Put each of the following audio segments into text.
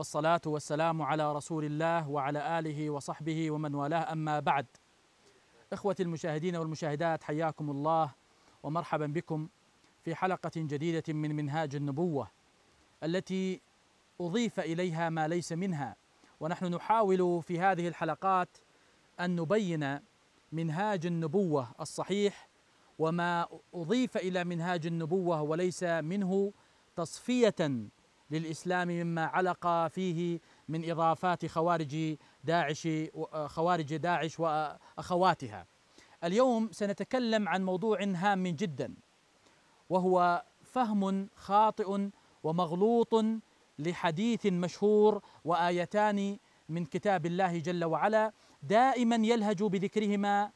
والصلاة والسلام على رسول الله وعلى آله وصحبه ومن والاه أما بعد إخوتي المشاهدين والمشاهدات حياكم الله ومرحبا بكم في حلقة جديدة من منهاج النبوة التي أضيف إليها ما ليس منها ونحن نحاول في هذه الحلقات أن نبين منهاج النبوة الصحيح وما أضيف إلى منهاج النبوة وليس منه تصفية للإسلام مما علق فيه من إضافات خوارج داعش آه، خوارج داعش وأخواتها آه، اليوم سنتكلم عن موضوع هام جدا وهو فهم خاطئ ومغلوط لحديث مشهور وآيتان من كتاب الله جل وعلا دائما يلهج بذكرهما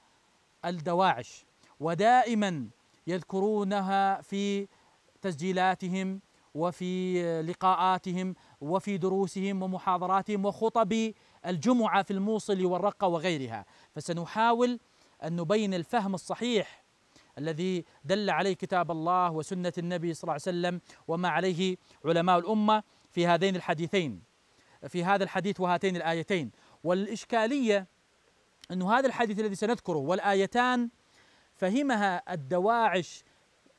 الدواعش ودائما يذكرونها في تسجيلاتهم وفي لقاءاتهم وفي دروسهم ومحاضراتهم وخطب الجمعة في الموصل والرقة وغيرها فسنحاول أن نبين الفهم الصحيح الذي دل عليه كتاب الله وسنة النبي صلى الله عليه وسلم وما عليه علماء الأمة في هذين الحديثين في هذا الحديث وهاتين الآيتين والإشكالية أن هذا الحديث الذي سنذكره والآيتان فهمها الدواعش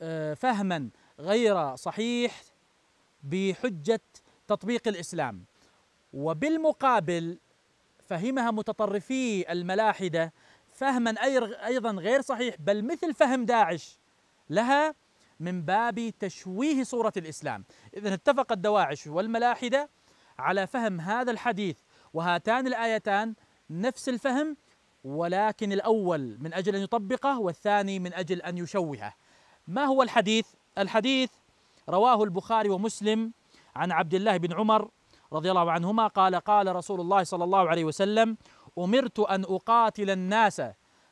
آه، فهما غير صحيح بحجة تطبيق الإسلام وبالمقابل فهمها متطرفي الملاحدة فهما أيضا غير صحيح بل مثل فهم داعش لها من باب تشويه صورة الإسلام إذا اتفق الدواعش والملاحدة على فهم هذا الحديث وهاتان الآيتان نفس الفهم ولكن الأول من أجل أن يطبقه والثاني من أجل أن يشوهه ما هو الحديث؟ الحديث رواه البخاري ومسلم عن عبد الله بن عمر رضي الله عنهما قال قال رسول الله صلى الله عليه وسلم امرت ان اقاتل الناس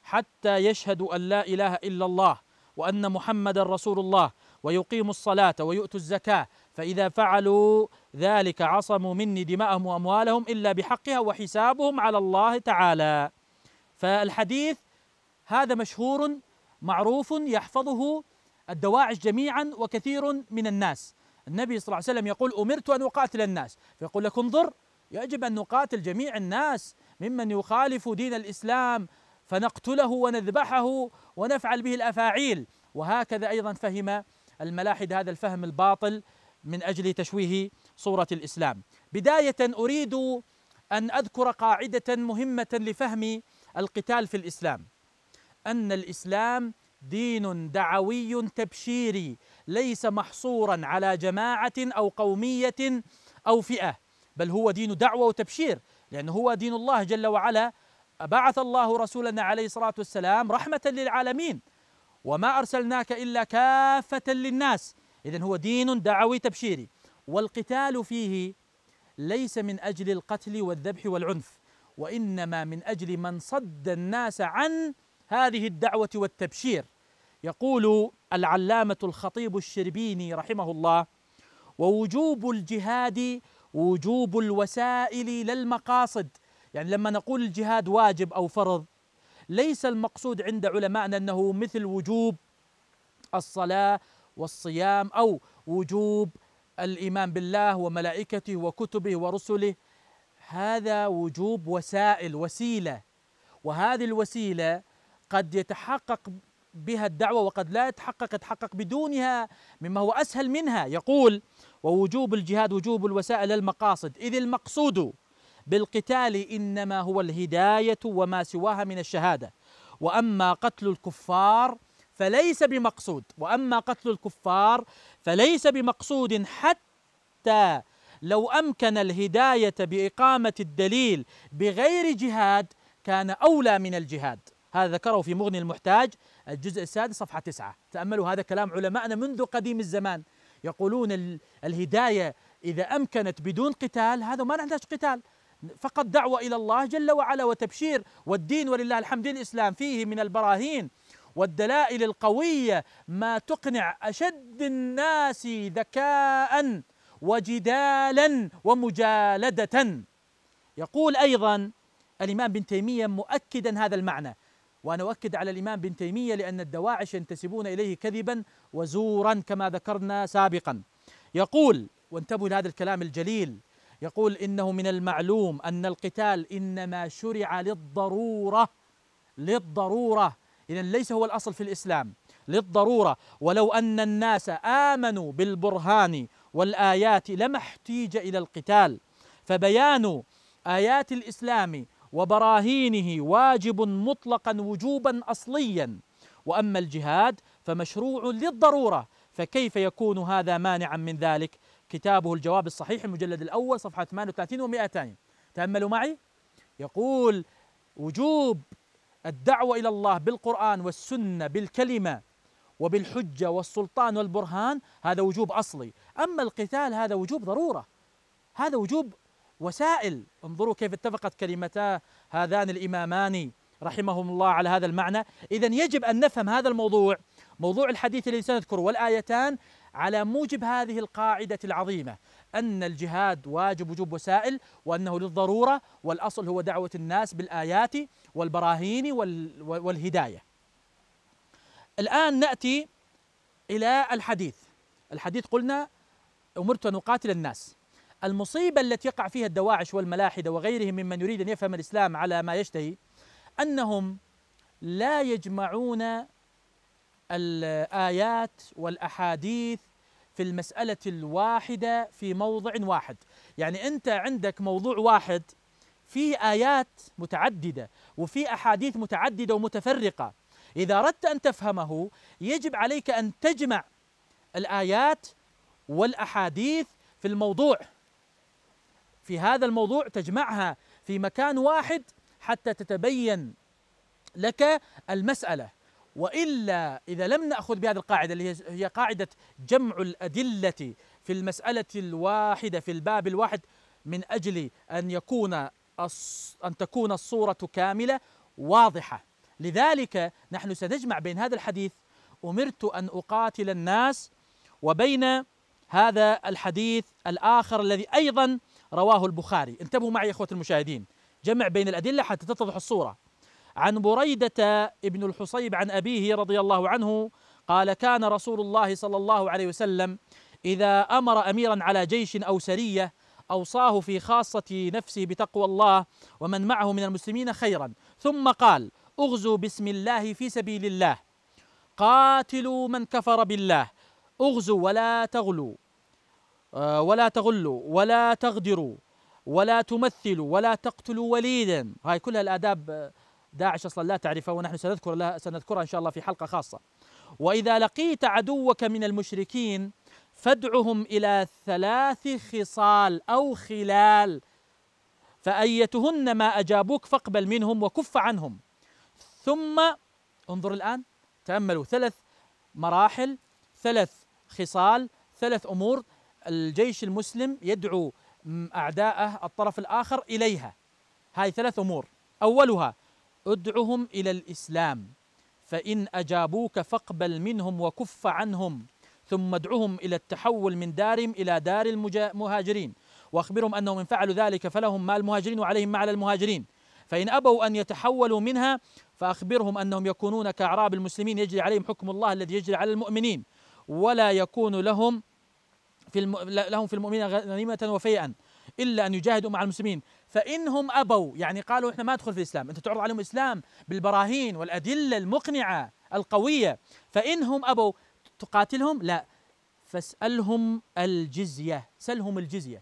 حتى يشهدوا ان لا اله الا الله وان محمدا رسول الله ويقيموا الصلاه ويؤتوا الزكاه فاذا فعلوا ذلك عصموا مني دماءهم واموالهم الا بحقها وحسابهم على الله تعالى فالحديث هذا مشهور معروف يحفظه الدواعش جميعا وكثير من الناس النبي صلى الله عليه وسلم يقول أمرت أن أقاتل الناس فيقول لك انظر يجب أن نقاتل جميع الناس ممن يخالف دين الإسلام فنقتله ونذبحه ونفعل به الأفاعيل وهكذا أيضا فهم الملاحد هذا الفهم الباطل من أجل تشويه صورة الإسلام بداية أريد أن أذكر قاعدة مهمة لفهم القتال في الإسلام أن الإسلام دين دعوي تبشيري ليس محصورا على جماعه او قوميه او فئه بل هو دين دعوه وتبشير لانه هو دين الله جل وعلا بعث الله رسولنا عليه الصلاه والسلام رحمه للعالمين وما ارسلناك الا كافه للناس اذا هو دين دعوي تبشيري والقتال فيه ليس من اجل القتل والذبح والعنف وانما من اجل من صد الناس عن هذه الدعوه والتبشير يقول العلامة الخطيب الشربيني رحمه الله ووجوب الجهاد وجوب الوسائل للمقاصد يعني لما نقول الجهاد واجب أو فرض ليس المقصود عند علمائنا أنه مثل وجوب الصلاة والصيام أو وجوب الإيمان بالله وملائكته وكتبه ورسله هذا وجوب وسائل وسيلة وهذه الوسيلة قد يتحقق بها الدعوة وقد لا يتحقق يتحقق بدونها مما هو أسهل منها يقول ووجوب الجهاد وجوب الوسائل المقاصد إذ المقصود بالقتال إنما هو الهداية وما سواها من الشهادة وأما قتل الكفار فليس بمقصود وأما قتل الكفار فليس بمقصود حتى لو أمكن الهداية بإقامة الدليل بغير جهاد كان أولى من الجهاد هذا ذكره في مغني المحتاج الجزء السادس صفحة تسعة تأملوا هذا كلام علمائنا منذ قديم الزمان يقولون الهداية إذا أمكنت بدون قتال هذا ما نحتاج قتال فقط دعوة إلى الله جل وعلا وتبشير والدين ولله الحمد الإسلام فيه من البراهين والدلائل القوية ما تقنع أشد الناس ذكاء وجدالا ومجالدة يقول أيضا الإمام بن تيمية مؤكدا هذا المعنى وأنا أؤكد على الإمام بن تيمية لأن الدواعش ينتسبون إليه كذبا وزورا كما ذكرنا سابقا يقول وانتبهوا لهذا الكلام الجليل يقول إنه من المعلوم أن القتال إنما شرع للضرورة للضرورة إذا ليس هو الأصل في الإسلام للضرورة ولو أن الناس آمنوا بالبرهان والآيات لما احتيج إلى القتال فبيان آيات الإسلام وبراهينه واجب مطلقا وجوبا اصليا واما الجهاد فمشروع للضروره فكيف يكون هذا مانعا من ذلك كتابه الجواب الصحيح المجلد الاول صفحه 38 و200 تاملوا معي يقول وجوب الدعوه الى الله بالقران والسنه بالكلمه وبالحجة والسلطان والبرهان هذا وجوب أصلي أما القتال هذا وجوب ضرورة هذا وجوب وسائل انظروا كيف اتفقت كلمتا هذان الإمامان رحمهم الله على هذا المعنى إذا يجب أن نفهم هذا الموضوع موضوع الحديث الذي سنذكره والآيتان على موجب هذه القاعدة العظيمة أن الجهاد واجب وجوب وسائل وأنه للضرورة والأصل هو دعوة الناس بالآيات والبراهين والهداية الآن نأتي إلى الحديث الحديث قلنا أمرت أن أقاتل الناس المصيبة التي يقع فيها الدواعش والملاحدة وغيرهم ممن يريد أن يفهم الإسلام على ما يشتهي أنهم لا يجمعون الآيات والأحاديث في المسألة الواحدة في موضع واحد يعني أنت عندك موضوع واحد فيه آيات متعددة وفي أحاديث متعددة ومتفرقة إذا أردت أن تفهمه يجب عليك أن تجمع الآيات والأحاديث في الموضوع في هذا الموضوع تجمعها في مكان واحد حتى تتبين لك المسألة وإلا إذا لم نأخذ بهذه القاعدة اللي هي قاعدة جمع الأدلة في المسألة الواحدة في الباب الواحد من أجل أن يكون أن تكون الصورة كاملة واضحة لذلك نحن سنجمع بين هذا الحديث أمرت أن أقاتل الناس وبين هذا الحديث الآخر الذي أيضا رواه البخاري انتبهوا معي يا اخوه المشاهدين جمع بين الادله حتى تتضح الصوره عن بريده ابن الحصيب عن ابيه رضي الله عنه قال كان رسول الله صلى الله عليه وسلم اذا امر اميرا على جيش او سريه اوصاه في خاصه نفسه بتقوى الله ومن معه من المسلمين خيرا ثم قال اغزوا بسم الله في سبيل الله قاتلوا من كفر بالله اغزوا ولا تغلوا آه، ولا تغلوا ولا تغدروا ولا تمثلوا ولا تقتلوا وليدا هاي كلها الآداب آه، داعش أصلا لا تعرفها ونحن سنذكر لها سنذكرها إن شاء الله في حلقة خاصة وإذا لقيت عدوك من المشركين فادعهم إلى ثلاث خصال أو خلال فأيتهن ما أجابوك فاقبل منهم وكف عنهم ثم انظر الآن تأملوا ثلاث مراحل ثلاث خصال ثلاث أمور الجيش المسلم يدعو أعداءه الطرف الآخر إليها هاي ثلاث أمور أولها ادعهم إلى الإسلام فإن أجابوك فاقبل منهم وكف عنهم ثم ادعهم إلى التحول من دارهم إلى دار المهاجرين واخبرهم انهم ان فعلوا ذلك فلهم مال المهاجرين وعليهم على المهاجرين فان ابوا ان يتحولوا منها فاخبرهم انهم يكونون كاعراب المسلمين يجري عليهم حكم الله الذي يجري على المؤمنين ولا يكون لهم في الم... لهم في المؤمنين غنيمة وفيئا إلا أن يجاهدوا مع المسلمين فإنهم أبوا يعني قالوا إحنا ما ندخل في الإسلام أنت تعرض عليهم الإسلام بالبراهين والأدلة المقنعة القوية فإنهم أبوا تقاتلهم لا فاسألهم الجزية سلهم الجزية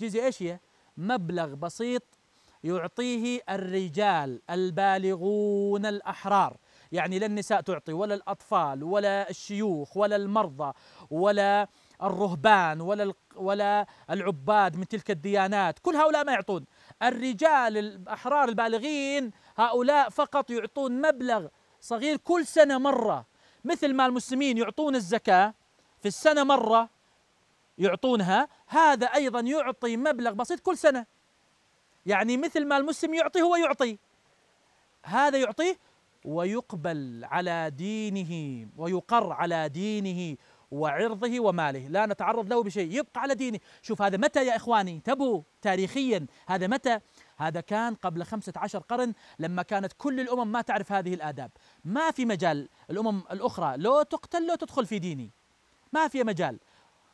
جزية إيش هي مبلغ بسيط يعطيه الرجال البالغون الأحرار يعني لا النساء تعطي ولا الأطفال ولا الشيوخ ولا المرضى ولا الرهبان ولا ولا العباد من تلك الديانات كل هؤلاء ما يعطون الرجال الأحرار البالغين هؤلاء فقط يعطون مبلغ صغير كل سنة مرة مثل ما المسلمين يعطون الزكاة في السنة مرة يعطونها هذا أيضا يعطي مبلغ بسيط كل سنة يعني مثل ما المسلم يعطي هو يعطي هذا يعطيه ويقبل على دينه ويقر على دينه وعرضه وماله لا نتعرض له بشيء يبقى على دينه شوف هذا متى يا إخواني تبو تاريخيا هذا متى هذا كان قبل خمسة عشر قرن لما كانت كل الأمم ما تعرف هذه الآداب ما في مجال الأمم الأخرى لو تقتل لو تدخل في ديني ما في مجال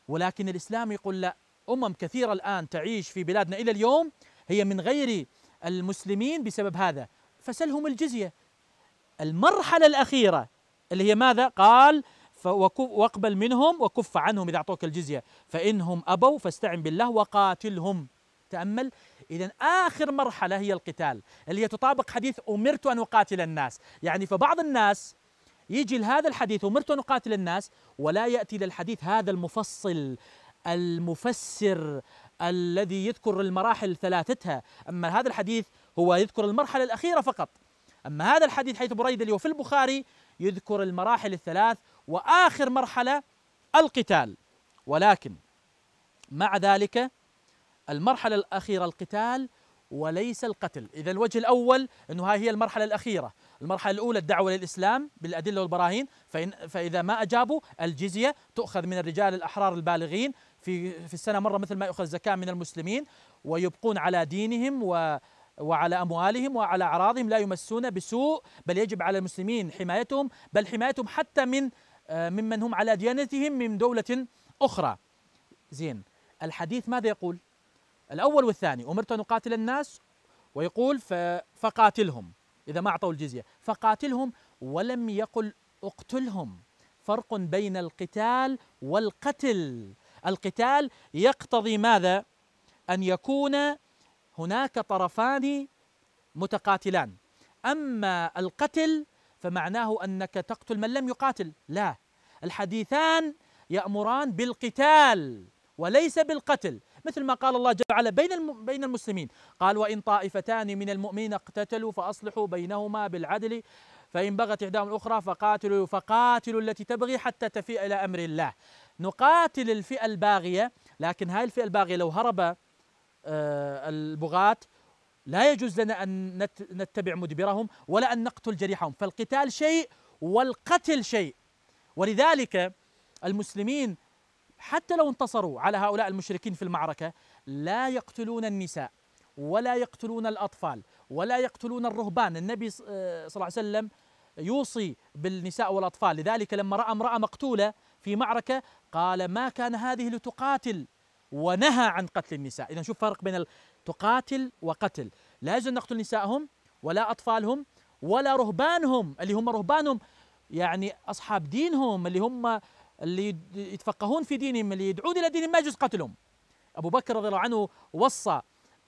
ولكن الإسلام يقول لا أمم كثيرة الآن تعيش في بلادنا إلى اليوم هي من غير المسلمين بسبب هذا فسلهم الجزية المرحلة الأخيرة اللي هي ماذا؟ قال واقبل منهم وكف عنهم إذا أعطوك الجزية فإنهم أبوا فاستعن بالله وقاتلهم تأمل إذا آخر مرحلة هي القتال اللي هي تطابق حديث أمرت أن أقاتل الناس يعني فبعض الناس يجي لهذا الحديث أمرت أن أقاتل الناس ولا يأتي للحديث هذا المفصل المفسر الذي يذكر المراحل ثلاثتها أما هذا الحديث هو يذكر المرحلة الأخيرة فقط أما هذا الحديث حيث بريدة اللي هو في البخاري يذكر المراحل الثلاث واخر مرحله القتال ولكن مع ذلك المرحله الاخيره القتال وليس القتل إذا الوجه الأول أنه هاي هي المرحلة الأخيرة المرحلة الأولى الدعوة للإسلام بالأدلة والبراهين فإن فإذا ما أجابوا الجزية تؤخذ من الرجال الأحرار البالغين في, في السنة مرة مثل ما يؤخذ زكاة من المسلمين ويبقون على دينهم و وعلى أموالهم وعلى أعراضهم لا يمسون بسوء بل يجب على المسلمين حمايتهم بل حمايتهم حتى من آه، ممن هم على ديانتهم من دولة أخرى زين الحديث ماذا يقول الأول والثاني أمرت أن أقاتل الناس ويقول فقاتلهم إذا ما أعطوا الجزية فقاتلهم ولم يقل اقتلهم فرق بين القتال والقتل القتال يقتضي ماذا أن يكون هناك طرفان متقاتلان أما القتل فمعناه انك تقتل من لم يقاتل لا الحديثان يامران بالقتال وليس بالقتل مثل ما قال الله جل وعلا بين بين المسلمين قال وان طائفتان من المؤمنين اقتتلوا فاصلحوا بينهما بالعدل فان بغت احداهما الاخرى فقاتلوا فقاتلوا التي تبغي حتى تفيء الى امر الله نقاتل الفئه الباغيه لكن هاي الفئه الباغيه لو هرب آه، البغاة لا يجوز لنا أن نتبع مدبرهم ولا أن نقتل جريحهم فالقتال شيء والقتل شيء ولذلك المسلمين حتى لو انتصروا على هؤلاء المشركين في المعركة لا يقتلون النساء ولا يقتلون الأطفال ولا يقتلون الرهبان النبي آه، صلى الله عليه وسلم يوصي بالنساء والأطفال لذلك لما رأى امرأة مقتولة في معركة قال ما كان هذه لتقاتل ونهى عن قتل النساء إذا شوف فرق بين تقاتل وقتل لا يجوز أن نقتل نسائهم ولا أطفالهم ولا رهبانهم اللي هم رهبانهم يعني أصحاب دينهم اللي هم اللي يتفقهون في دينهم اللي يدعون إلى دينهم ما يجوز قتلهم أبو بكر رضي الله عنه وصى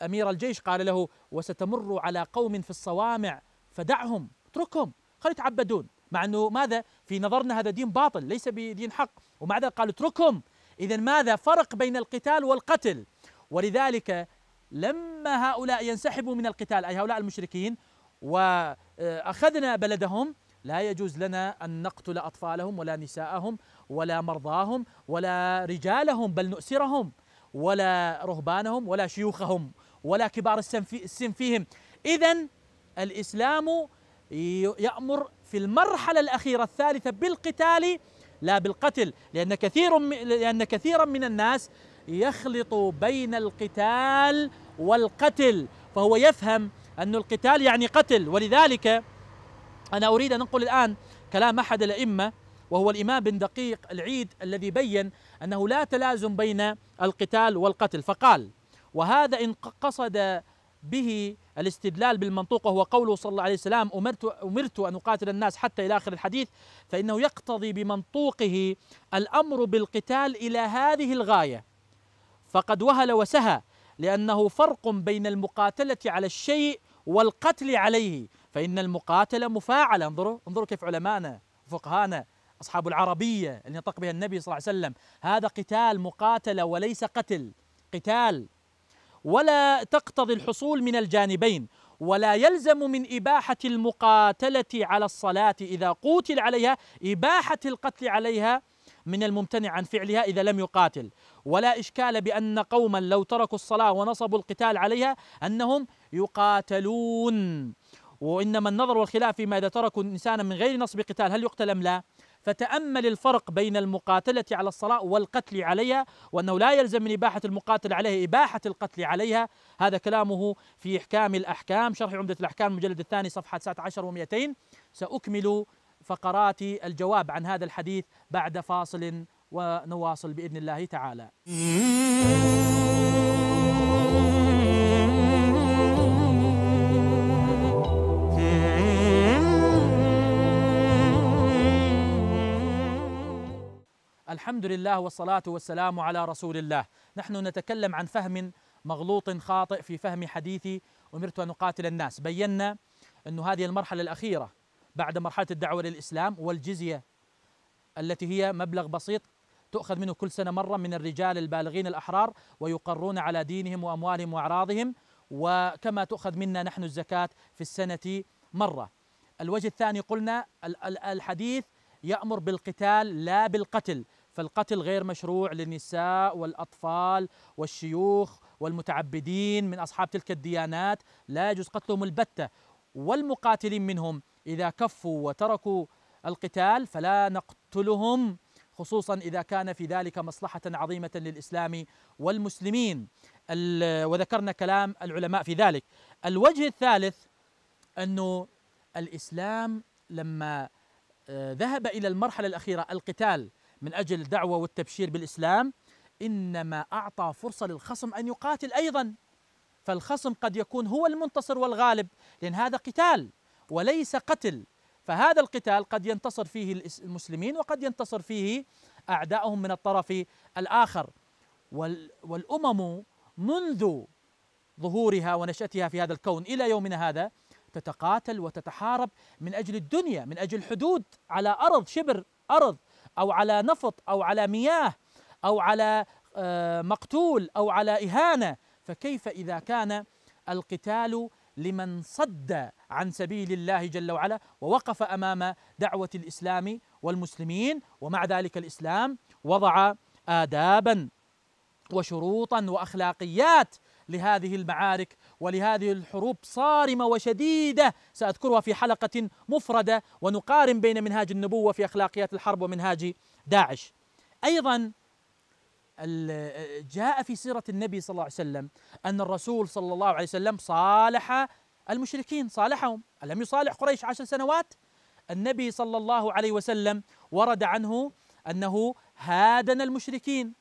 أمير الجيش قال له وستمر على قوم في الصوامع فدعهم اتركهم خلي يتعبدون مع أنه ماذا في نظرنا هذا دين باطل ليس بدين حق ومع ذلك قال اتركهم إذا ماذا فرق بين القتال والقتل ولذلك لما هؤلاء ينسحبوا من القتال أي هؤلاء المشركين وأخذنا بلدهم لا يجوز لنا أن نقتل أطفالهم ولا نساءهم ولا مرضاهم ولا رجالهم بل نؤسرهم ولا رهبانهم ولا شيوخهم ولا كبار السن فيهم إذا الإسلام يأمر في المرحلة الأخيرة الثالثة بالقتال لا بالقتل لأن كثير لأن كثيرا من الناس يخلط بين القتال والقتل فهو يفهم أن القتال يعني قتل ولذلك أنا أريد أن أنقل الآن كلام أحد الأئمة وهو الإمام بن دقيق العيد الذي بين أنه لا تلازم بين القتال والقتل فقال وهذا إن قصد به الاستدلال بالمنطوق وهو قوله صلى الله عليه وسلم أمرت, أمرت أن أقاتل الناس حتى إلى آخر الحديث فإنه يقتضي بمنطوقه الأمر بالقتال إلى هذه الغاية فقد وهل وسهى لأنه فرق بين المقاتلة على الشيء والقتل عليه فإن المقاتلة مفاعلة انظروا انظروا كيف علمانا فقهانا أصحاب العربية اللي نطق بها النبي صلى الله عليه وسلم هذا قتال مقاتلة وليس قتل قتال ولا تقتضي الحصول من الجانبين ولا يلزم من إباحة المقاتلة على الصلاة إذا قوتل عليها إباحة القتل عليها من الممتنع عن فعلها إذا لم يقاتل ولا إشكال بأن قوما لو تركوا الصلاة ونصبوا القتال عليها أنهم يقاتلون وإنما النظر والخلاف فيما إذا تركوا إنسانا من غير نصب قتال هل يقتل أم لا فتأمل الفرق بين المقاتلة على الصلاة والقتل عليها وأنه لا يلزم من إباحة المقاتل عليها إباحة القتل عليها هذا كلامه في إحكام الأحكام شرح عمدة الأحكام المجلد الثاني صفحة 19 و200 سأكمل فقرات الجواب عن هذا الحديث بعد فاصل ونواصل بإذن الله تعالى الحمد لله والصلاة والسلام على رسول الله نحن نتكلم عن فهم مغلوط خاطئ في فهم حديثي أمرت أن أقاتل الناس بينا أن هذه المرحلة الأخيرة بعد مرحلة الدعوة للإسلام والجزية التي هي مبلغ بسيط تؤخذ منه كل سنة مرة من الرجال البالغين الأحرار ويقرون على دينهم وأموالهم وأعراضهم وكما تؤخذ منا نحن الزكاة في السنة مرة الوجه الثاني قلنا الحديث يأمر بالقتال لا بالقتل فالقتل غير مشروع للنساء والأطفال والشيوخ والمتعبدين من أصحاب تلك الديانات لا يجوز قتلهم البتة والمقاتلين منهم إذا كفوا وتركوا القتال فلا نقتلهم خصوصا اذا كان في ذلك مصلحه عظيمه للاسلام والمسلمين وذكرنا كلام العلماء في ذلك الوجه الثالث انه الاسلام لما آه، ذهب الى المرحله الاخيره القتال من أجل الدعوة والتبشير بالإسلام إنما أعطى فرصة للخصم أن يقاتل أيضا فالخصم قد يكون هو المنتصر والغالب لأن هذا قتال وليس قتل فهذا القتال قد ينتصر فيه المسلمين وقد ينتصر فيه أعداؤهم من الطرف الآخر والأمم منذ ظهورها ونشأتها في هذا الكون إلى يومنا هذا تتقاتل وتتحارب من أجل الدنيا من أجل حدود على أرض شبر أرض او على نفط او على مياه او على آه، مقتول او على اهانه فكيف اذا كان القتال لمن صد عن سبيل الله جل وعلا ووقف امام دعوه الاسلام والمسلمين ومع ذلك الاسلام وضع آدابا وشروطا واخلاقيات لهذه المعارك ولهذه الحروب صارمه وشديده ساذكرها في حلقه مفرده ونقارن بين منهاج النبوه في اخلاقيات الحرب ومنهاج داعش. ايضا جاء في سيره النبي صلى الله عليه وسلم ان الرسول صلى الله عليه وسلم صالح المشركين صالحهم، الم يصالح قريش عشر سنوات؟ النبي صلى الله عليه وسلم ورد عنه انه هادن المشركين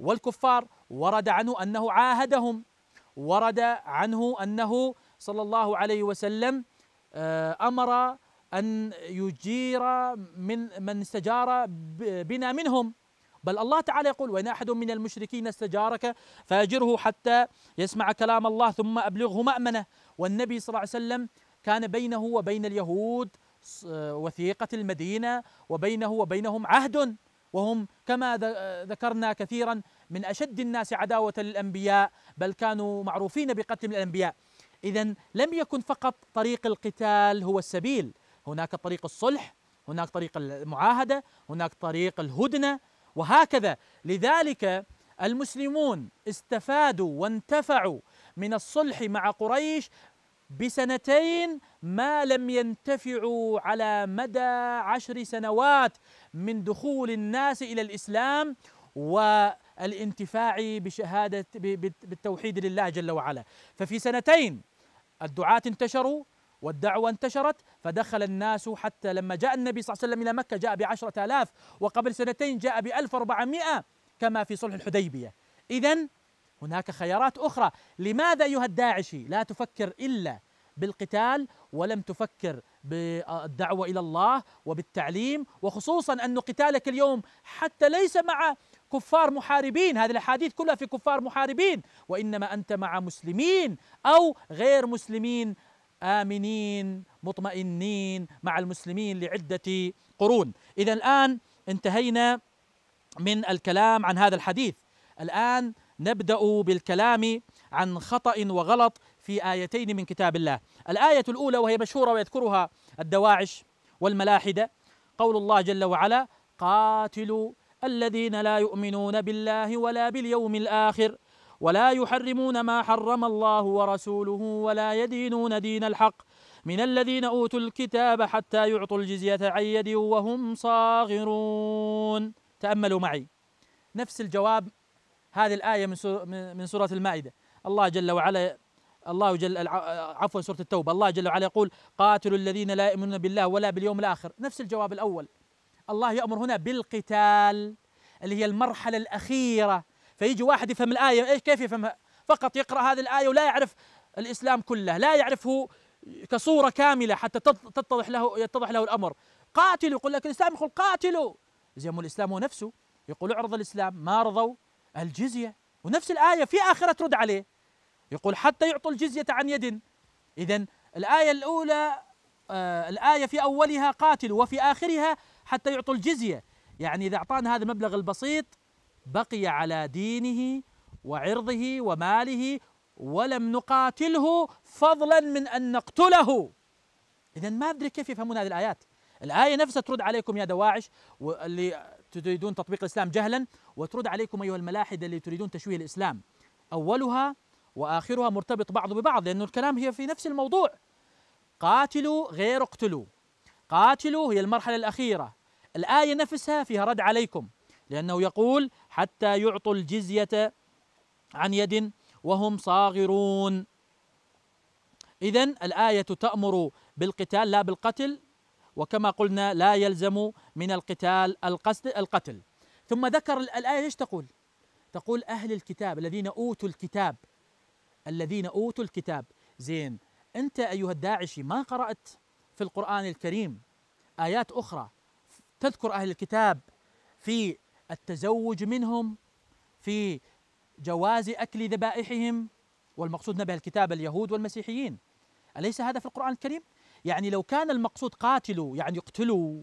والكفار ورد عنه انه عاهدهم ورد عنه انه صلى الله عليه وسلم آه، امر ان يجير من من استجار بنا منهم بل الله تعالى يقول وإن أحد من المشركين استجارك فأجره حتى يسمع كلام الله ثم أبلغه مأمنة والنبي صلى الله عليه وسلم كان بينه وبين اليهود وثيقة المدينة وبينه وبينهم عهد وهم كما ذكرنا كثيرا من أشد الناس عداوة للأنبياء بل كانوا معروفين بقتل الأنبياء إذا لم يكن فقط طريق القتال هو السبيل هناك طريق الصلح هناك طريق المعاهدة هناك طريق الهدنة وهكذا لذلك المسلمون استفادوا وانتفعوا من الصلح مع قريش بسنتين ما لم ينتفعوا على مدى عشر سنوات من دخول الناس الى الاسلام والانتفاع بشهاده بالتوحيد لله جل وعلا ففي سنتين الدعاة انتشروا والدعوة انتشرت فدخل الناس حتى لما جاء النبي صلى الله عليه وسلم إلى مكة جاء بعشرة آلاف وقبل سنتين جاء بألف أربعمائة كما في صلح الحديبية إذا هناك خيارات أخرى لماذا أيها الداعشي لا تفكر إلا بالقتال ولم تفكر بالدعوة إلى الله وبالتعليم وخصوصا أن قتالك اليوم حتى ليس مع كفار محاربين هذه الأحاديث كلها في كفار محاربين وإنما أنت مع مسلمين أو غير مسلمين آمنين مطمئنين مع المسلمين لعدة قرون إذا الآن انتهينا من الكلام عن هذا الحديث الآن نبدا بالكلام عن خطا وغلط في ايتين من كتاب الله الايه الاولى وهي مشهوره ويذكرها الدواعش والملاحده قول الله جل وعلا قاتلوا الذين لا يؤمنون بالله ولا باليوم الاخر ولا يحرمون ما حرم الله ورسوله ولا يدينون دين الحق من الذين اوتوا الكتاب حتى يعطوا الجزيه عن يد وهم صاغرون تاملوا معي نفس الجواب هذه الآية من من سورة المائدة الله جل وعلا الله جل عفوا سورة التوبة الله جل وعلا يقول قاتلوا الذين لا يؤمنون بالله ولا باليوم الآخر نفس الجواب الأول الله يأمر هنا بالقتال اللي هي المرحلة الأخيرة فيجي واحد يفهم الآية إيش كيف يفهمها فقط يقرأ هذه الآية ولا يعرف الإسلام كله لا يعرفه كصورة كاملة حتى تتضح له يتضح له الأمر قاتلوا يقول لك الإسلام يقول قاتلوا زي الإسلام هو نفسه يقول اعرض الإسلام ما رضوا الجزية ونفس الآية في آخرة ترد عليه يقول حتى يعطوا الجزية عن يد إذا الآية الأولى آه الآية في أولها قاتل وفي آخرها حتى يعطوا الجزية يعني إذا أعطانا هذا المبلغ البسيط بقي على دينه وعرضه وماله ولم نقاتله فضلا من أن نقتله إذا ما أدري كيف يفهمون هذه الآيات الآية نفسها ترد عليكم يا دواعش واللي تريدون تطبيق الإسلام جهلا وترد عليكم أيها الملاحدة اللي تريدون تشويه الإسلام أولها وآخرها مرتبط بعض ببعض لأن الكلام هي في نفس الموضوع قاتلوا غير اقتلوا قاتلوا هي المرحلة الأخيرة الآية نفسها فيها رد عليكم لأنه يقول حتى يعطوا الجزية عن يد وهم صاغرون إذا الآية تأمر بالقتال لا بالقتل وكما قلنا لا يلزم من القتال القصد القتل ثم ذكر الآية ايش تقول؟ تقول أهل الكتاب الذين أوتوا الكتاب الذين أوتوا الكتاب زين أنت أيها الداعشي ما قرأت في القرآن الكريم آيات أخرى تذكر أهل الكتاب في التزوج منهم في جواز أكل ذبائحهم والمقصود نبه الكتاب اليهود والمسيحيين أليس هذا في القرآن الكريم؟ يعني لو كان المقصود قاتلوا يعني اقتلوا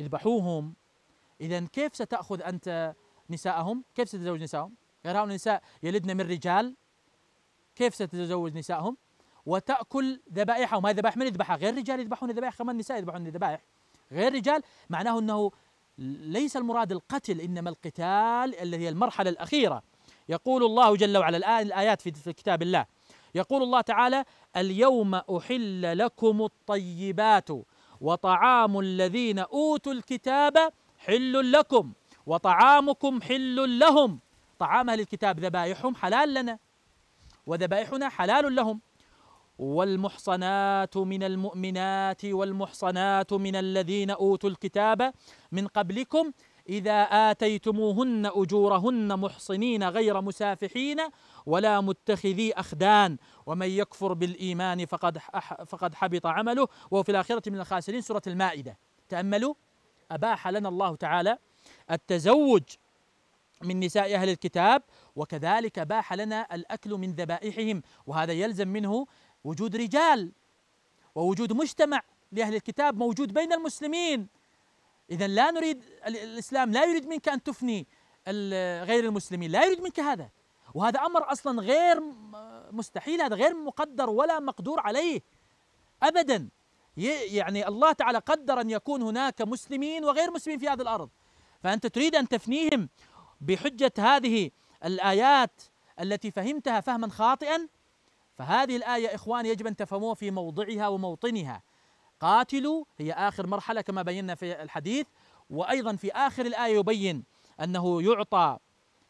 اذبحوهم إذا كيف ستأخذ أنت نساءهم كيف ستتزوج نساءهم غير يعني هؤلاء النساء يلدن من رجال كيف ستتزوج نساءهم وتأكل ذبائحهم هذه ذبائح من يذبحها غير رجال يذبحون ذبائح كمان نساء يذبحون ذبائح غير رجال معناه أنه ليس المراد القتل إنما القتال الذي هي المرحلة الأخيرة يقول الله جل وعلا الآن الآيات في كتاب الله يقول الله تعالى اليوم أحل لكم الطيبات وطعام الذين أوتوا الكتاب حل لكم وطعامكم حل لهم طعام أهل الكتاب ذبائحهم حلال لنا وذبائحنا حلال لهم والمحصنات من المؤمنات والمحصنات من الذين أوتوا الكتاب من قبلكم إذا آتيتموهن أجورهن محصنين غير مسافحين ولا متخذي أخدان ومن يكفر بالإيمان فقد فقد حبط عمله وهو في الآخرة من الخاسرين سورة المائدة تأملوا أباح لنا الله تعالى التزوج من نساء أهل الكتاب وكذلك باح لنا الأكل من ذبائحهم وهذا يلزم منه وجود رجال ووجود مجتمع لأهل الكتاب موجود بين المسلمين إذا لا نريد الإسلام لا يريد منك أن تفني غير المسلمين لا يريد منك هذا وهذا أمر أصلا غير مستحيل هذا غير مقدر ولا مقدور عليه أبدا يعني الله تعالى قدر أن يكون هناك مسلمين وغير مسلمين في هذه الأرض فأنت تريد أن تفنيهم بحجة هذه الآيات التي فهمتها فهما خاطئا فهذه الآية إخواني يجب أن تفهموها في موضعها وموطنها قاتلوا هي آخر مرحلة كما بينا في الحديث وأيضا في آخر الآية يبين أنه يعطى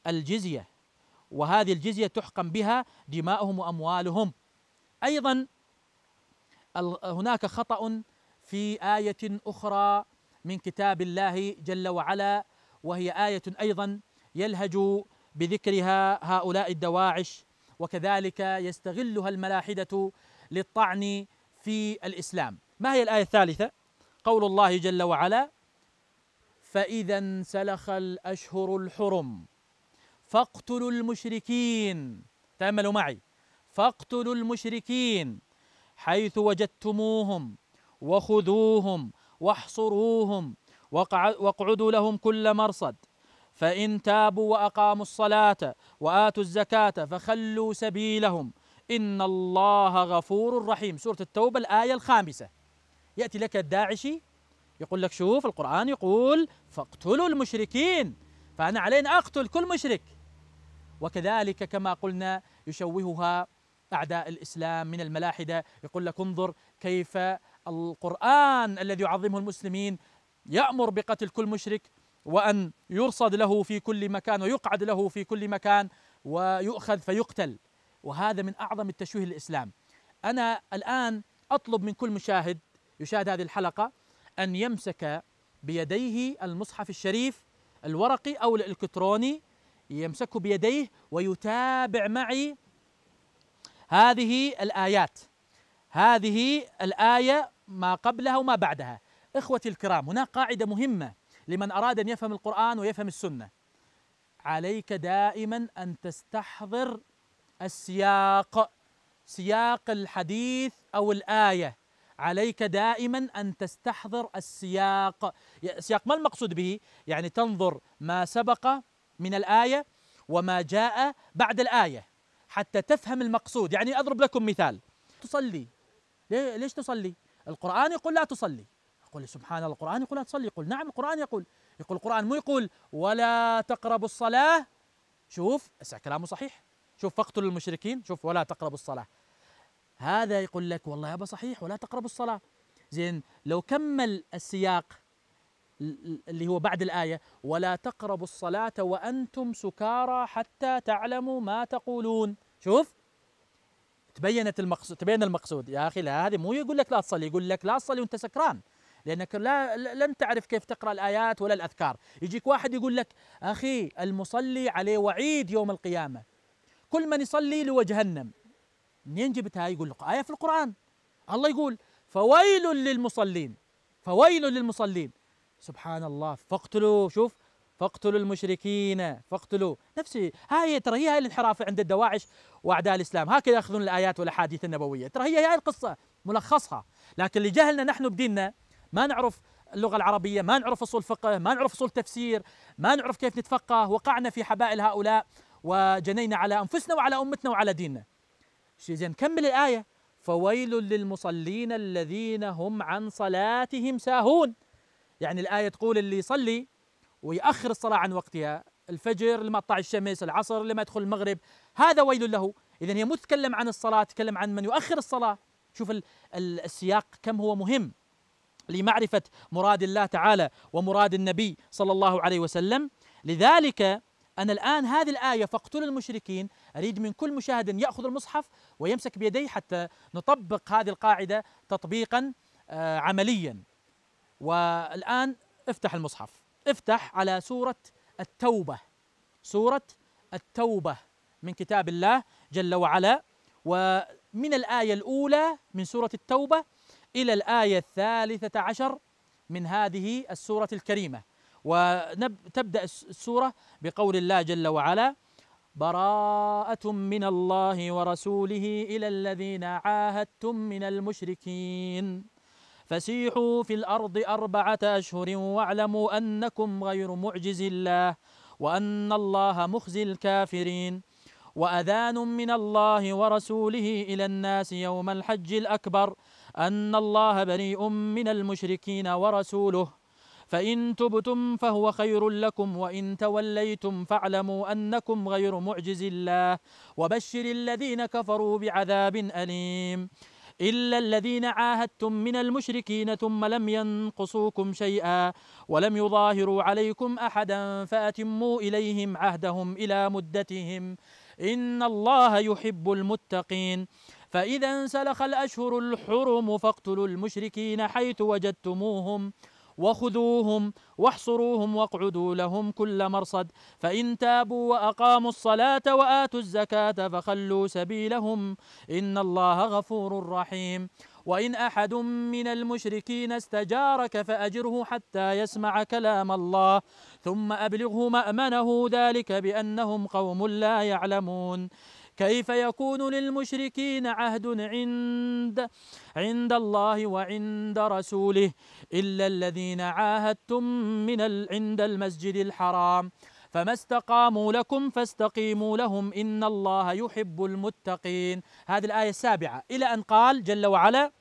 الجزية وهذه الجزية تحكم بها دماؤهم وأموالهم أيضا هناك خطأ في آية أخرى من كتاب الله جل وعلا وهي آية أيضا يلهج بذكرها هؤلاء الدواعش وكذلك يستغلها الملاحدة للطعن في الإسلام ما هي الآية الثالثة؟ قول الله جل وعلا فإذا انسلخ الأشهر الحرم فاقتلوا المشركين تأملوا معي فاقتلوا المشركين حيث وجدتموهم وخذوهم واحصروهم واقعدوا لهم كل مرصد فإن تابوا وأقاموا الصلاة وآتوا الزكاة فخلوا سبيلهم إن الله غفور رحيم سورة التوبة الآية الخامسة يأتي لك الداعشي يقول لك شوف القرآن يقول فاقتلوا المشركين فأنا علينا أقتل كل مشرك وكذلك كما قلنا يشوهها أعداء الإسلام من الملاحدة يقول لك انظر كيف القرآن الذي يعظمه المسلمين يأمر بقتل كل مشرك وأن يرصد له في كل مكان ويقعد له في كل مكان ويؤخذ فيقتل وهذا من أعظم التشويه للإسلام أنا الآن أطلب من كل مشاهد يشاهد هذه الحلقة أن يمسك بيديه المصحف الشريف الورقي أو الإلكتروني يمسكه بيديه ويتابع معي هذه الآيات هذه الآية ما قبلها وما بعدها إخوتي الكرام هناك قاعدة مهمة لمن أراد أن يفهم القرآن ويفهم السنة عليك دائما أن تستحضر السياق سياق الحديث أو الآية عليك دائما أن تستحضر السياق سياق ما المقصود به؟ يعني تنظر ما سبق من الآية وما جاء بعد الآية حتى تفهم المقصود يعني أضرب لكم مثال تصلي ليش تصلي؟ القرآن يقول لا تصلي أقول سبحان الله القرآن يقول لا تصلي يقول نعم القرآن يقول يقول القرآن مو يقول ولا تقربوا الصلاة شوف كلامه صحيح شوف فاقتلوا المشركين شوف ولا تقربوا الصلاة هذا يقول لك والله هذا صحيح ولا تقربوا الصلاة زين لو كمل السياق اللي هو بعد الآية ولا تقربوا الصلاة وأنتم سكارى حتى تعلموا ما تقولون شوف تبينت المقصود تبين المقصود يا أخي لا هذه مو يقول لك لا تصلي يقول لك لا تصلي وأنت سكران لأنك لا لن تعرف كيف تقرأ الآيات ولا الأذكار يجيك واحد يقول لك أخي المصلي عليه وعيد يوم القيامة كل من يصلي لوجهنم منين جبتها يقول لك آية في القرآن الله يقول فويل للمصلين فويل للمصلين سبحان الله فاقتلوا شوف فاقتلوا المشركين فاقتلوا نفسي هاي ترى هي هاي الانحراف عند الدواعش واعداء الاسلام هكذا ياخذون الايات والاحاديث النبويه ترى هي هاي القصه ملخصها لكن لجهلنا نحن بديننا ما نعرف اللغه العربيه ما نعرف اصول فقه ما نعرف اصول تفسير ما نعرف كيف نتفقه وقعنا في حبائل هؤلاء وجنينا على انفسنا وعلى امتنا وعلى ديننا زين كمل الآية فويل للمصلين الذين هم عن صلاتهم ساهون يعني الآية تقول اللي يصلي ويأخر الصلاة عن وقتها الفجر لما تطلع الشمس العصر لما يدخل المغرب هذا ويل له إذا هي مو تتكلم عن الصلاة تتكلم عن من يؤخر الصلاة شوف السياق كم هو مهم لمعرفة مراد الله تعالى ومراد النبي صلى الله عليه وسلم لذلك أنا الآن هذه الآية فاقتلوا المشركين أريد من كل مشاهد يأخذ المصحف ويمسك بيديه حتى نطبق هذه القاعدة تطبيقا آه، عمليا والآن افتح المصحف افتح على سورة التوبة سورة التوبة من كتاب الله جل وعلا ومن الآية الأولى من سورة التوبة إلى الآية الثالثة عشر من هذه السورة الكريمة وتبدأ السورة بقول الله جل وعلا براءة من الله ورسوله إلى الذين عاهدتم من المشركين فسيحوا في الأرض أربعة أشهر واعلموا أنكم غير معجز الله وأن الله مخزي الكافرين وأذان من الله ورسوله إلى الناس يوم الحج الأكبر أن الله بريء من المشركين ورسوله فإن تبتم فهو خير لكم وإن توليتم فاعلموا أنكم غير معجز الله وبشر الذين كفروا بعذاب أليم إلا الذين عاهدتم من المشركين ثم لم ينقصوكم شيئا ولم يظاهروا عليكم أحدا فأتموا إليهم عهدهم إلى مدتهم إن الله يحب المتقين فإذا انسلخ الأشهر الحرم فاقتلوا المشركين حيث وجدتموهم وخذوهم واحصروهم واقعدوا لهم كل مرصد فإن تابوا وأقاموا الصلاة وآتوا الزكاة فخلوا سبيلهم إن الله غفور رحيم وإن أحد من المشركين استجارك فأجره حتى يسمع كلام الله ثم أبلغه مأمنه ذلك بأنهم قوم لا يعلمون كيف يكون للمشركين عهد عند عند الله وعند رسوله إلا الذين عاهدتم من ال... عند المسجد الحرام فما استقاموا لكم فاستقيموا لهم إن الله يحب المتقين هذه الآية السابعة إلى أن قال جل وعلا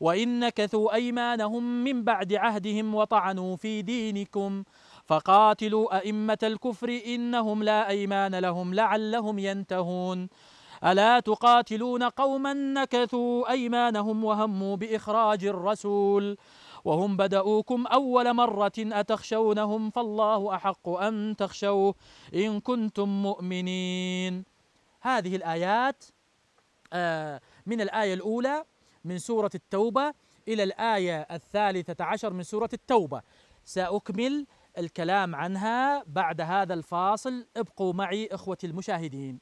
وإن نكثوا أيمانهم من بعد عهدهم وطعنوا في دينكم فقاتلوا أئمة الكفر إنهم لا أيمان لهم لعلهم ينتهون ألا تقاتلون قوما نكثوا أيمانهم وهموا بإخراج الرسول وهم بدأوكم أول مرة أتخشونهم فالله أحق أن تخشوه إن كنتم مؤمنين هذه الآيات آه، من الآية الأولى من سورة التوبة إلى الآية الثالثة عشر من سورة التوبة سأكمل الكلام عنها بعد هذا الفاصل ابقوا معي اخوتي المشاهدين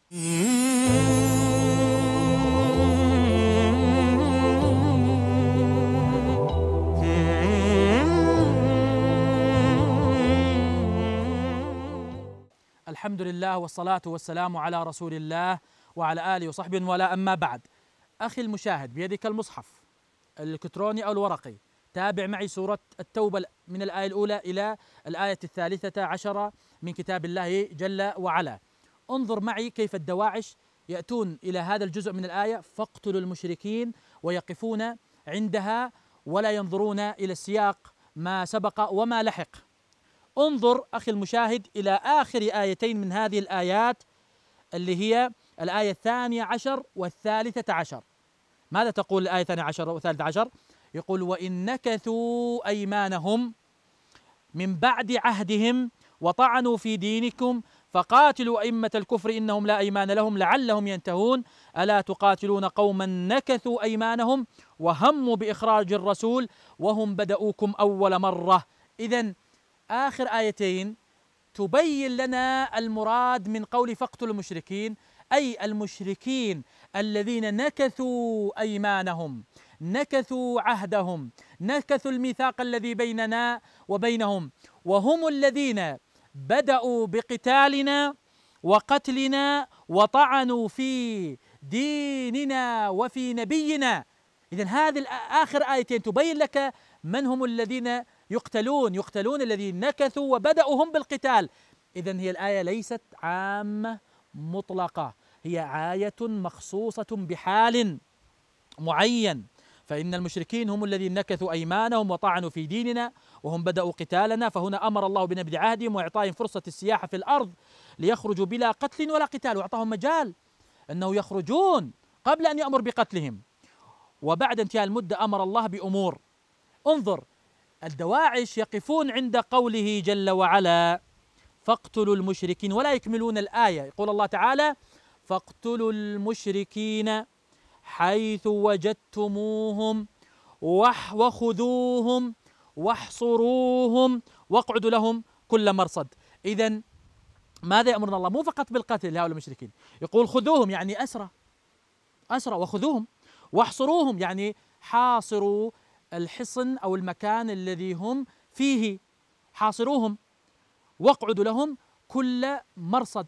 الحمد لله والصلاة والسلام على رسول الله وعلى آله وصحبه ولا أما بعد أخي المشاهد بيدك المصحف الإلكتروني أو الورقي تابع معي سورة التوبة من الآية الأولى إلى الآية الثالثة عشرة من كتاب الله جل وعلا انظر معي كيف الدواعش يأتون إلى هذا الجزء من الآية فاقتلوا المشركين ويقفون عندها ولا ينظرون إلى السياق ما سبق وما لحق انظر أخي المشاهد إلى آخر آيتين من هذه الآيات اللي هي الآية الثانية عشر والثالثة عشر ماذا تقول الآية الثانية عشر والثالثة عشر يقول وإن نكثوا أيمانهم من بعد عهدهم وطعنوا في دينكم فقاتلوا أئمة الكفر إنهم لا أيمان لهم لعلهم ينتهون ألا تقاتلون قوما نكثوا أيمانهم وهموا بإخراج الرسول وهم بدأوكم أول مرة إذا آخر آيتين تبين لنا المراد من قول فاقتلوا المشركين أي المشركين الذين نكثوا أيمانهم نكثوا عهدهم نكثوا الميثاق الذي بيننا وبينهم وهم الذين بدأوا بقتالنا وقتلنا وطعنوا في ديننا وفي نبينا إذا هذه آخر آيتين تبين لك من هم الذين يقتلون يقتلون الذين نكثوا وبدأوا هم بالقتال إذا هي الآية ليست عامة مطلقة هي آية مخصوصة بحال معين فإن المشركين هم الذين نكثوا أيمانهم وطعنوا في ديننا وهم بدأوا قتالنا فهنا أمر الله بنبذ عهدهم وإعطائهم فرصة السياحة في الأرض ليخرجوا بلا قتل ولا قتال وأعطاهم مجال أنه يخرجون قبل أن يأمر بقتلهم وبعد انتهاء المدة أمر الله بأمور انظر الدواعش يقفون عند قوله جل وعلا فاقتلوا المشركين ولا يكملون الآية يقول الله تعالى فاقتلوا المشركين حيث وجدتموهم وخذوهم واحصروهم واقعدوا لهم كل مرصد إذا ماذا يأمرنا الله مو فقط بالقتل لهؤلاء المشركين يقول خذوهم يعني أسرى أسرى وخذوهم واحصروهم يعني حاصروا الحصن أو المكان الذي هم فيه حاصروهم واقعدوا لهم كل مرصد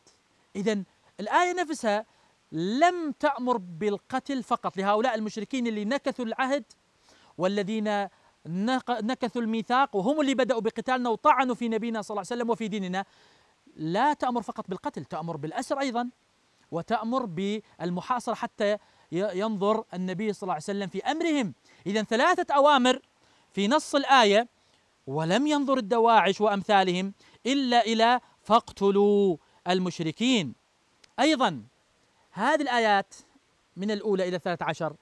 إذا الآية نفسها لم تأمر بالقتل فقط لهؤلاء المشركين اللي نكثوا العهد والذين نكثوا الميثاق وهم اللي بدأوا بقتالنا وطعنوا في نبينا صلى الله عليه وسلم وفي ديننا لا تأمر فقط بالقتل تأمر بالأسر أيضا وتأمر بالمحاصرة حتى ينظر النبي صلى الله عليه وسلم في أمرهم إذا ثلاثة أوامر في نص الآية ولم ينظر الدواعش وأمثالهم إلا إلى فاقتلوا المشركين أيضا هذه الآيات من الأولى إلى الثلاث عشر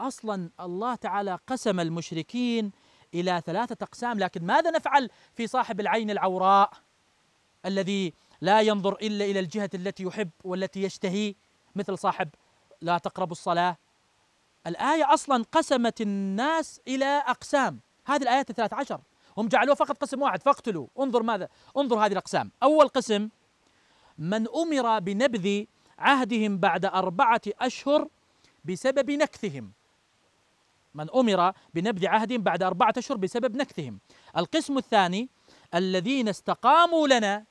أصلا الله تعالى قسم المشركين إلى ثلاثة أقسام لكن ماذا نفعل في صاحب العين العوراء الذي لا ينظر إلا إلى الجهة التي يحب والتي يشتهي مثل صاحب لا تقربوا الصلاة الآية أصلا قسمت الناس إلى أقسام هذه الآيات الثلاث عشر هم جعلوه فقط قسم واحد فاقتلوا انظر ماذا انظر هذه الأقسام أول قسم من أمر بنبذ عهدهم بعد أربعة أشهر بسبب نكثهم من أمر بنبذ عهدهم بعد أربعة أشهر بسبب نكثهم القسم الثاني الذين استقاموا لنا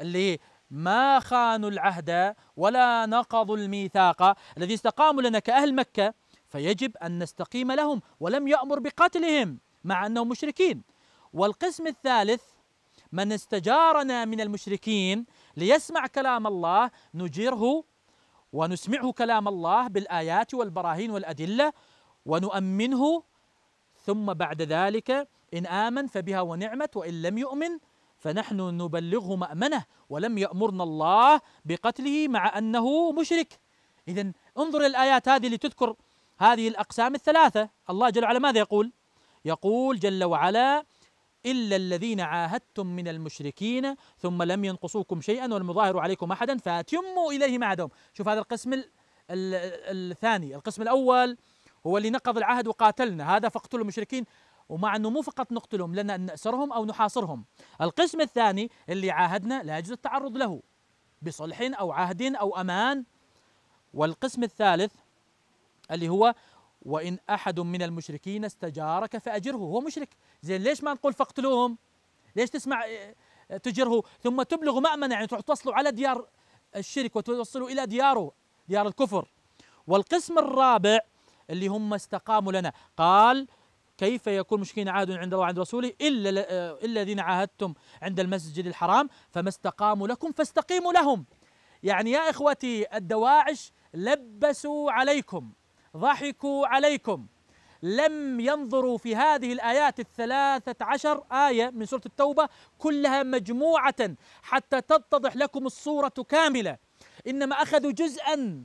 اللي ما خانوا العهد ولا نقضوا الميثاق الذي استقاموا لنا كأهل مكة فيجب أن نستقيم لهم ولم يأمر بقتلهم مع أنهم مشركين والقسم الثالث من استجارنا من المشركين ليسمع كلام الله نجيره ونسمعه كلام الله بالآيات والبراهين والأدلة ونؤمنه ثم بعد ذلك إن آمن فبها ونعمت وإن لم يؤمن فنحن نبلغه مأمنه ولم يأمرنا الله بقتله مع أنه مشرك إذا انظر الآيات هذه اللي تذكر هذه الأقسام الثلاثة الله جل وعلا ماذا يقول؟ يقول جل وعلا إلا الذين عاهدتم من المشركين ثم لم ينقصوكم شيئا ولم يظاهروا عليكم أحدا فأتموا إليهم عهدهم شوف هذا القسم الثاني القسم الأول هو اللي نقض العهد وقاتلنا هذا فاقتلوا المشركين ومع أنه مو فقط نقتلهم لنا أن نأسرهم أو نحاصرهم القسم الثاني اللي عاهدنا لا يجوز التعرض له بصلح أو عهد أو أمان والقسم الثالث اللي هو وإن أحد من المشركين استجارك فأجره هو مشرك زين ليش ما نقول فاقتلوهم ليش تسمع آه، آه، تجره ثم تبلغ مأمنة يعني تروح توصلوا على ديار الشرك وتوصلوا إلى دياره ديار الكفر والقسم الرابع اللي هم استقاموا لنا قال كيف يكون مشكين عهد عند الله وعند رسوله إلا آه، إلا الذين عاهدتم عند المسجد الحرام فما استقاموا لكم فاستقيموا لهم يعني يا إخوتي الدواعش لبسوا عليكم ضحكوا عليكم لم ينظروا في هذه الآيات الثلاثة عشر آية من سورة التوبة كلها مجموعة حتى تتضح لكم الصورة كاملة إنما أخذوا جزءا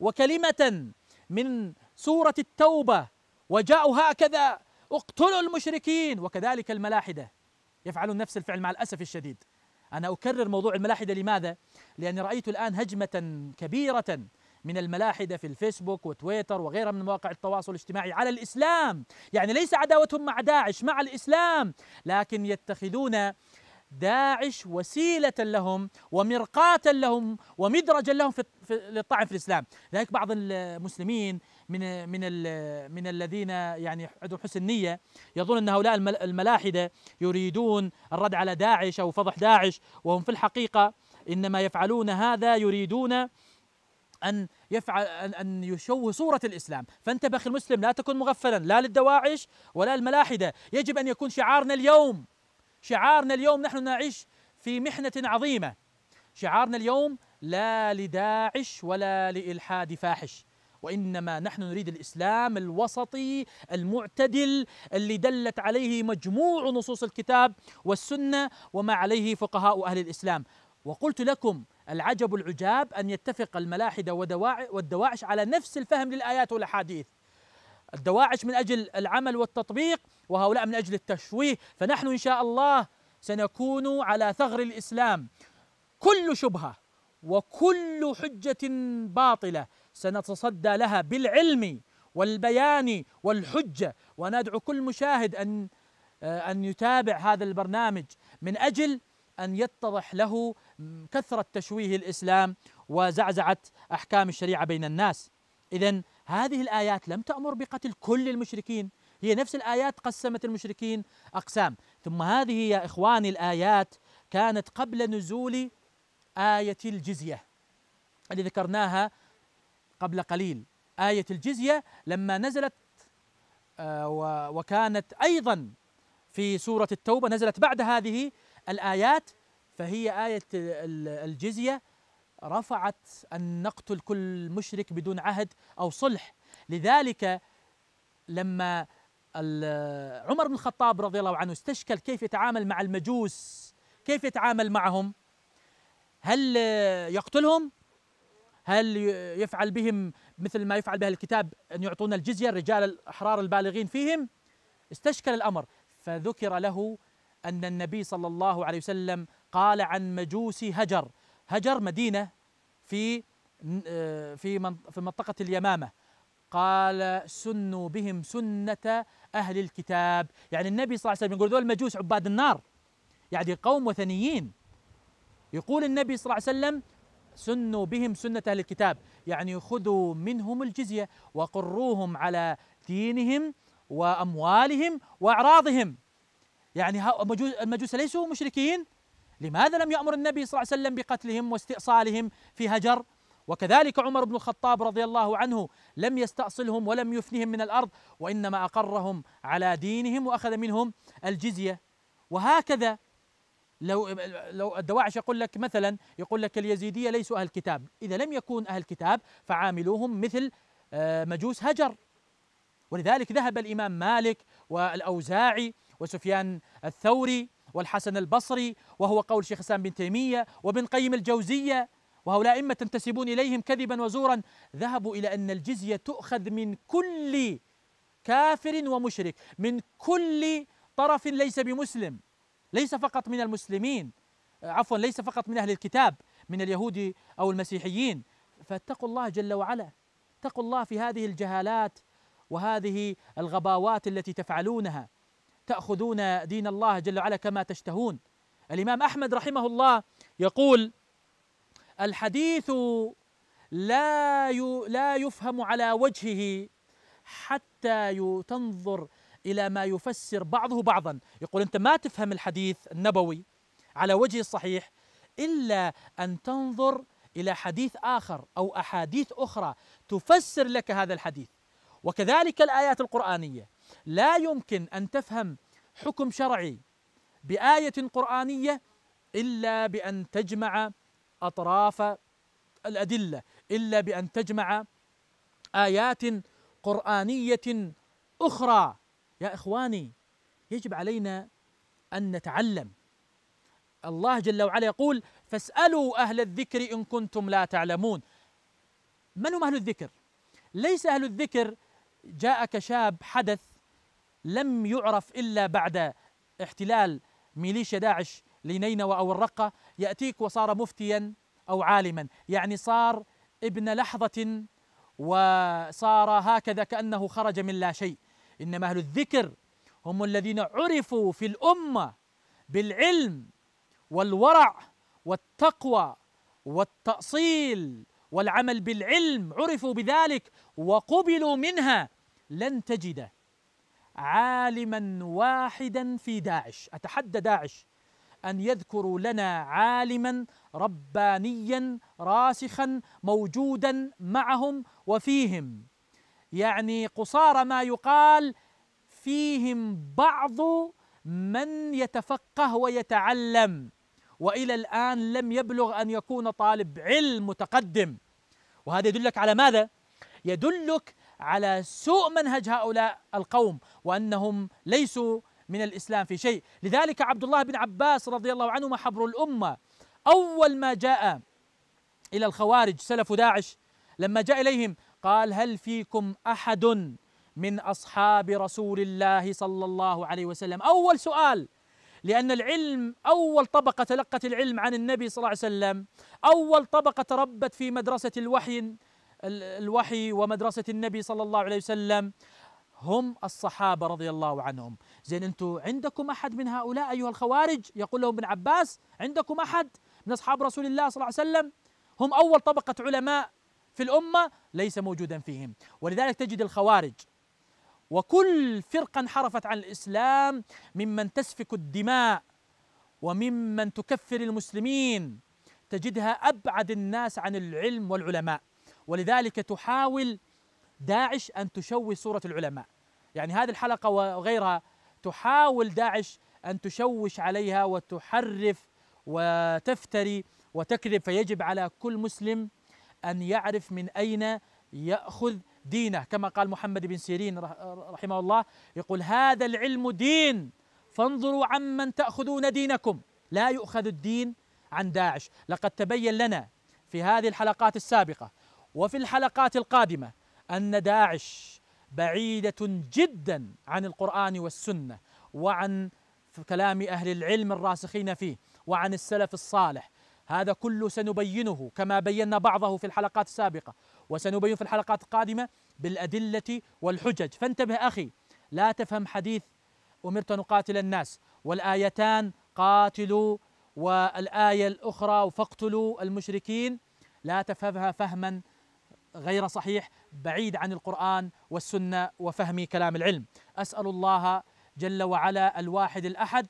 وكلمة من سورة التوبة وجاءوا هكذا اقتلوا المشركين وكذلك الملاحدة يفعلون نفس الفعل مع الأسف الشديد أنا أكرر موضوع الملاحدة لماذا؟ لأني رأيت الآن هجمة كبيرة من الملاحدة في الفيسبوك وتويتر وغيرها من مواقع التواصل الاجتماعي على الإسلام يعني ليس عداوتهم مع داعش مع الإسلام لكن يتخذون داعش وسيلة لهم ومرقاة لهم ومدرجا لهم في للطعن في الإسلام لذلك بعض المسلمين من من من الذين يعني عندهم حسن نية يظن أن هؤلاء الملاحدة يريدون الرد على داعش أو فضح داعش وهم في الحقيقة إنما يفعلون هذا يريدون أن يفعل أن, أن يشوه صورة الإسلام باخي المسلم لا تكن مغفلا لا للدواعش ولا الملاحدة يجب أن يكون شعارنا اليوم شعارنا اليوم نحن نعيش في محنة عظيمة شعارنا اليوم لا لداعش ولا لإلحاد فاحش وانما نحن نريد الاسلام الوسطي المعتدل اللي دلت عليه مجموع نصوص الكتاب والسنه وما عليه فقهاء اهل الاسلام وقلت لكم العجب العجاب أن يتفق الملاحدة والدواعش على نفس الفهم للآيات والأحاديث الدواعش من أجل العمل والتطبيق وهؤلاء من أجل التشويه فنحن إن شاء الله سنكون على ثغر الإسلام كل شبهة وكل حجة باطلة سنتصدى لها بالعلم والبيان والحجة وندعو كل مشاهد أن آه، أن يتابع هذا البرنامج من أجل أن يتضح له كثرة تشويه الإسلام وزعزعة أحكام الشريعة بين الناس إذا هذه الآيات لم تأمر بقتل كل المشركين هي نفس الآيات قسمت المشركين أقسام ثم هذه يا إخواني الآيات كانت قبل نزول آية الجزية اللي ذكرناها قبل قليل آية الجزية لما نزلت آه، وكانت أيضا في سورة التوبة نزلت بعد هذه الآيات فهي آية الجزية رفعت أن نقتل كل مشرك بدون عهد أو صلح لذلك لما عمر بن الخطاب رضي الله عنه استشكل كيف يتعامل مع المجوس كيف يتعامل معهم هل يقتلهم هل يفعل بهم مثل ما يفعل به الكتاب أن يعطون الجزية الرجال الأحرار البالغين فيهم استشكل الأمر فذكر له أن النبي صلى الله عليه وسلم قال عن مجوس هجر هجر مدينة في آه، في في منطقة اليمامة قال سنوا بهم سنة أهل الكتاب يعني النبي صلى الله عليه وسلم يقول ذول مجوس عباد النار يعني قوم وثنيين يقول النبي صلى الله عليه وسلم سنوا بهم سنة أهل الكتاب يعني خذوا منهم الجزية وقروهم على دينهم وأموالهم وأعراضهم يعني المجوس ليسوا مشركين لماذا لم يأمر النبي صلى الله عليه وسلم بقتلهم واستئصالهم في هجر وكذلك عمر بن الخطاب رضي الله عنه لم يستأصلهم ولم يفنهم من الأرض وإنما أقرهم على دينهم وأخذ منهم الجزية وهكذا لو لو الدواعش يقول لك مثلا يقول لك اليزيديه ليسوا اهل كتاب، اذا لم يكون اهل كتاب فعاملوهم مثل آه، مجوس هجر. ولذلك ذهب الامام مالك والاوزاعي وسفيان الثوري والحسن البصري وهو قول شيخ سام بن تيمية وابن قيم الجوزية وهؤلاء أئمة تنتسبون إليهم كذبا وزورا ذهبوا إلى أن الجزية تؤخذ من كل كافر ومشرك من كل طرف ليس بمسلم ليس فقط من المسلمين عفوا ليس فقط من أهل الكتاب من اليهود أو المسيحيين فاتقوا الله جل وعلا اتقوا الله في هذه الجهالات وهذه الغباوات التي تفعلونها تأخذون دين الله جل وعلا كما تشتهون الإمام أحمد رحمه الله يقول الحديث لا لا يفهم على وجهه حتى تنظر إلى ما يفسر بعضه بعضا يقول أنت ما تفهم الحديث النبوي على وجهه الصحيح إلا أن تنظر إلى حديث آخر أو أحاديث أخرى تفسر لك هذا الحديث وكذلك الآيات القرآنية لا يمكن أن تفهم حكم شرعي بآية قرآنية إلا بأن تجمع أطراف الأدلة إلا بأن تجمع آيات قرآنية أخرى يا إخواني يجب علينا أن نتعلم الله جل وعلا يقول فاسألوا أهل الذكر إن كنتم لا تعلمون من هم أهل الذكر؟ ليس أهل الذكر جاءك شاب حدث لم يعرف إلا بعد احتلال ميليشيا داعش لنينوى أو الرقة يأتيك وصار مفتيا أو عالما يعني صار ابن لحظة وصار هكذا كأنه خرج من لا شيء إنما أهل الذكر هم الذين عرفوا في الأمة بالعلم والورع والتقوى والتأصيل والعمل بالعلم عرفوا بذلك وقبلوا منها لن تجد عالما واحدا في داعش أتحدى داعش أن يذكروا لنا عالما ربانيا راسخا موجودا معهم وفيهم يعني قصارى ما يقال فيهم بعض من يتفقه ويتعلم والى الان لم يبلغ ان يكون طالب علم متقدم وهذا يدلك على ماذا؟ يدلك على سوء منهج هؤلاء القوم وانهم ليسوا من الاسلام في شيء، لذلك عبد الله بن عباس رضي الله عنهما حبر الامه اول ما جاء الى الخوارج سلف داعش لما جاء اليهم قال هل فيكم احد من اصحاب رسول الله صلى الله عليه وسلم؟ اول سؤال لأن العلم أول طبقة تلقت العلم عن النبي صلى الله عليه وسلم أول طبقة تربت في مدرسة الوحي الوحي ومدرسة النبي صلى الله عليه وسلم هم الصحابة رضي الله عنهم زين أنتم عندكم أحد من هؤلاء أيها الخوارج يقول لهم ابن عباس عندكم أحد من أصحاب رسول الله صلى الله عليه وسلم هم أول طبقة علماء في الأمة ليس موجودا فيهم ولذلك تجد الخوارج وكل فرقة انحرفت عن الإسلام ممن تسفك الدماء وممن تكفر المسلمين تجدها أبعد الناس عن العلم والعلماء ولذلك تحاول داعش أن تشوه صورة العلماء يعني هذه الحلقة وغيرها تحاول داعش أن تشوش عليها وتحرف وتفتري وتكذب فيجب على كل مسلم أن يعرف من أين يأخذ دينه كما قال محمد بن سيرين رحمه الله يقول هذا العلم دين فانظروا عمن تأخذون دينكم لا يؤخذ الدين عن داعش لقد تبين لنا في هذه الحلقات السابقة وفي الحلقات القادمة أن داعش بعيدة جدا عن القرآن والسنة وعن كلام أهل العلم الراسخين فيه وعن السلف الصالح هذا كله سنبينه كما بينا بعضه في الحلقات السابقة وسنبين في الحلقات القادمة بالأدلة والحجج فانتبه أخي لا تفهم حديث أمرت أن أقاتل الناس والآيتان قاتلوا والآية الأخرى فاقتلوا المشركين لا تفهمها فهما غير صحيح بعيد عن القرآن والسنة وفهم كلام العلم أسأل الله جل وعلا الواحد الأحد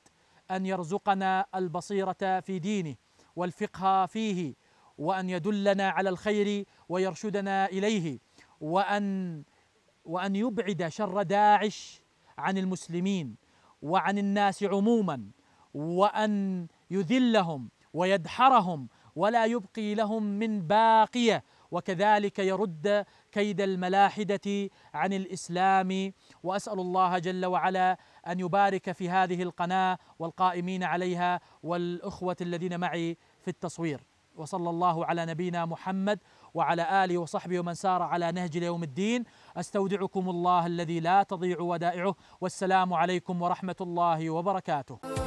أن يرزقنا البصيرة في دينه والفقه فيه وأن يدلنا على الخير ويرشدنا إليه وأن وأن يبعد شر داعش عن المسلمين وعن الناس عموما وأن يذلهم ويدحرهم ولا يبقي لهم من باقيه وكذلك يرد كيد الملاحدة عن الإسلام وأسأل الله جل وعلا أن يبارك في هذه القناة والقائمين عليها والأخوة الذين معي في التصوير وصلى الله على نبينا محمد وعلى آله وصحبه ومن سار على نهج يوم الدين أستودعكم الله الذي لا تضيع ودائعه والسلام عليكم ورحمة الله وبركاته